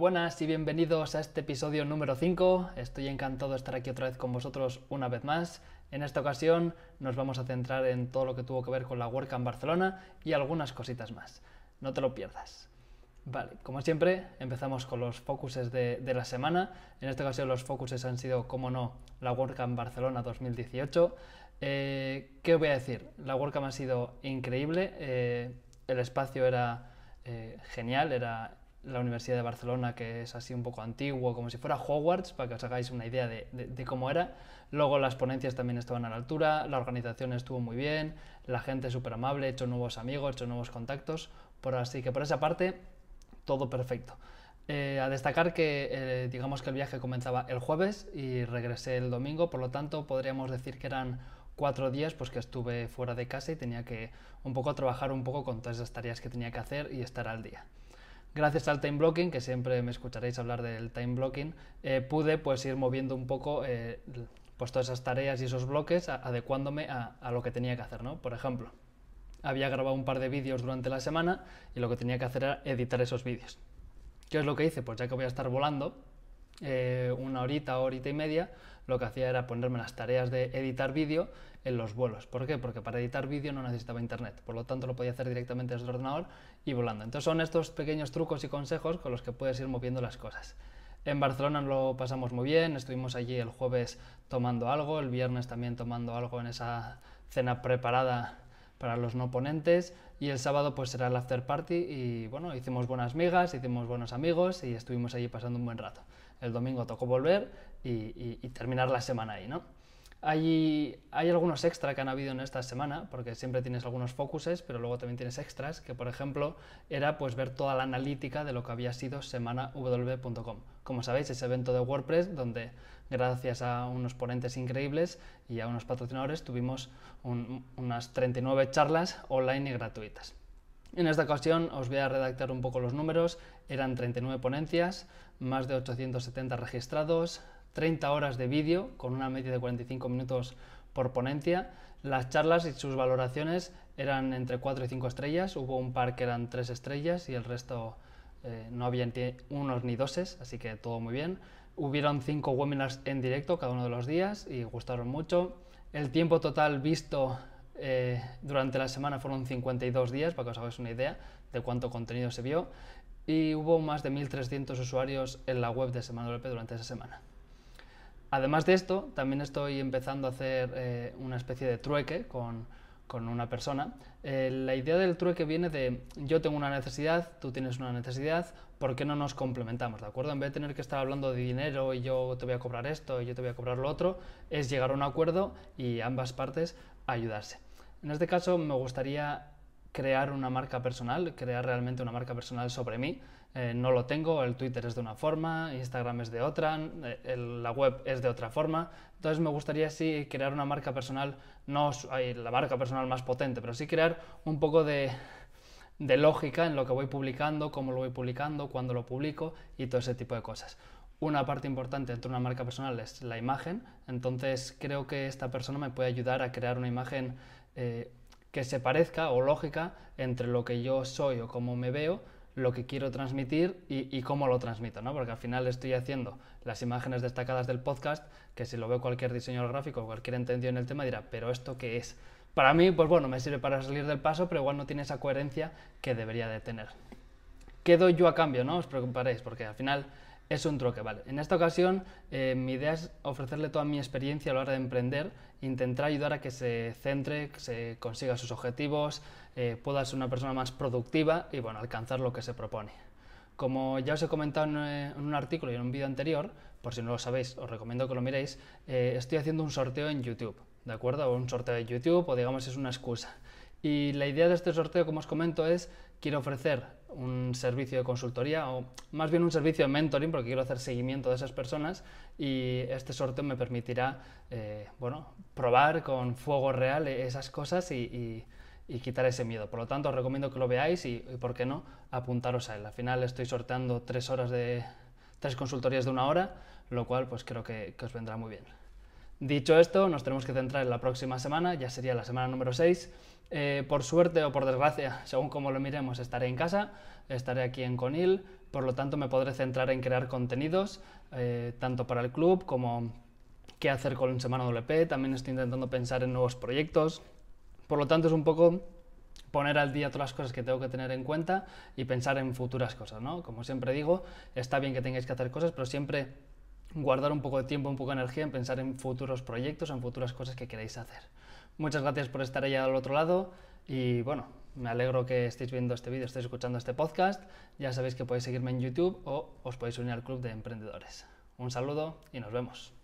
buenas y bienvenidos a este episodio número 5. Estoy encantado de estar aquí otra vez con vosotros una vez más. En esta ocasión nos vamos a centrar en todo lo que tuvo que ver con la en Barcelona y algunas cositas más. No te lo pierdas. Vale, como siempre, empezamos con los focuses de, la semana. En esta ocasión los focuses han sido, como no, la en Barcelona 2018. Eh, ¿Qué ¿Qué voy a decir? La WordCamp ha sido increíble. Eh, el espacio era eh, genial, era la Universidad de Barcelona, que es así un poco antiguo, como si fuera Hogwarts, para que os hagáis una idea de, cómo era. Luego las ponencias también estaban a la altura, la organización estuvo muy bien, la gente súper amable, he hecho nuevos amigos, he hecho nuevos contactos, por así que por esa parte, todo perfecto. Eh, a destacar que eh, digamos que el viaje comenzaba el jueves y regresé el domingo, por lo tanto podríamos decir que eran cuatro días pues que estuve fuera de casa y tenía que un poco trabajar un poco con todas las tareas que tenía que hacer y estar al día gracias al time blocking, que siempre me escucharéis hablar del time blocking, eh, pude pues ir moviendo un poco eh, pues todas esas tareas y esos bloques, adecuándome a, lo que tenía que hacer, ¿no? Por ejemplo, había grabado un par de vídeos durante la semana y lo que tenía que hacer era editar esos vídeos. ¿Qué es lo que hice? Pues ya que voy a estar volando eh, una horita, horita y media, lo que hacía era ponerme las tareas de editar vídeo en los vuelos. ¿Por qué? Porque para editar vídeo no necesitaba internet, por lo tanto lo podía hacer directamente desde el ordenador y volando. Entonces son estos pequeños trucos y consejos con los que puedes ir moviendo las cosas. En Barcelona lo pasamos muy bien, estuvimos allí el jueves tomando algo, el viernes también tomando algo en esa cena preparada para los no ponentes y el sábado pues será el after party y bueno, hicimos buenas migas, hicimos buenos amigos y estuvimos allí pasando un buen rato. El domingo tocó volver y, terminar la semana ahí, ¿no? Hay, algunos extras que han habido en esta semana, porque siempre tienes algunos focuses, pero luego también tienes extras, que por ejemplo era pues ver toda la analítica de lo que había sido semanaw.com. Como sabéis, ese evento de WordPress donde gracias a unos ponentes increíbles y a unos patrocinadores tuvimos unas 39 charlas online y gratuitas. En esta ocasión os voy a redactar un poco los números, eran 39 ponencias, más de 870 registrados, 30 horas de vídeo con una media de 45 minutos por ponencia. Las charlas y sus valoraciones eran entre 4 y 5 estrellas. Hubo un par que eran 3 estrellas y el resto eh, no había unos ni doses, así que todo muy bien. Hubieron 5 webinars en directo cada uno de los días y gustaron mucho. El tiempo total visto eh, durante la semana fueron 52 días, para que os hagáis una idea de cuánto contenido se vio. Y hubo más de 1.300 usuarios en la web de Semana López durante esa semana. Además de esto, también estoy empezando a hacer eh, una especie de trueque con, una persona. Eh, la idea del trueque viene de yo tengo una necesidad, tú tienes una necesidad, ¿por qué no nos complementamos? ¿De acuerdo? En vez de tener que estar hablando de dinero y yo te voy a cobrar esto y yo te voy a cobrar lo otro, es llegar a un acuerdo y ambas partes ayudarse. En este caso me gustaría crear una marca personal, crear realmente una marca personal sobre mí. Eh, no lo tengo, el Twitter es de una forma, Instagram es de otra, eh, la web es de otra forma. Entonces me gustaría sí crear una marca personal, no la marca personal más potente, pero sí crear un poco de, lógica en lo que voy publicando, cómo lo voy publicando, cuándo lo publico y todo ese tipo de cosas. Una parte importante dentro de una marca personal es la imagen, entonces creo que esta persona me puede ayudar a crear una imagen eh, que se parezca o lógica entre lo que yo soy o cómo me veo lo que quiero transmitir y, cómo lo transmito, ¿no? Porque al final estoy haciendo las imágenes destacadas del podcast, que si lo veo cualquier diseñador gráfico, cualquier entendido en el tema dirá, pero ¿esto que es? Para mí, pues bueno, me sirve para salir del paso, pero igual no tiene esa coherencia que debería de tener. ¿qué yo a cambio? No os preocuparéis, porque al final es un troque, ¿vale? En esta ocasión, eh, mi idea es ofrecerle toda mi experiencia a la hora de emprender, intentar ayudar a que se centre, que se consiga sus objetivos, eh, pueda ser una persona más productiva y, bueno, alcanzar lo que se propone. Como ya os he comentado en, eh, un artículo y en un vídeo anterior, por si no lo sabéis, os recomiendo que lo miréis, estoy haciendo un sorteo en YouTube, ¿de acuerdo? O un sorteo de YouTube, o digamos es una excusa. Y la idea de este sorteo, como os comento, es quiero ofrecer un servicio de consultoría o más bien un servicio de mentoring porque quiero hacer seguimiento de esas personas y este sorteo me permitirá eh, bueno, probar con fuego real esas cosas y, quitar ese miedo. Por lo tanto, os recomiendo que lo veáis y, por qué no, apuntaros a él. Al final estoy sorteando tres horas de tres consultorías de una hora, lo cual pues creo que os vendrá muy bien. Dicho esto, nos tenemos que centrar en la próxima semana, ya sería la semana número 6. Eh, por suerte o por desgracia, según como lo miremos, estaré en casa, estaré aquí en Conil, por lo tanto me podré centrar en crear contenidos, eh, tanto para el club como qué hacer con Semana WP, también estoy intentando pensar en nuevos proyectos, por lo tanto es un poco poner al día todas las cosas que tengo que tener en cuenta y pensar en futuras cosas, ¿no? Como siempre digo, está bien que tengáis que hacer cosas, pero siempre guardar un poco de tiempo, un poco de energía en pensar en futuros proyectos, en futuras cosas que queréis hacer. Muchas gracias por estar allá al otro lado y bueno, me alegro que estéis viendo este vídeo, estéis escuchando este podcast. Ya sabéis que podéis seguirme en YouTube o os podéis unir al club de emprendedores. Un saludo y nos vemos.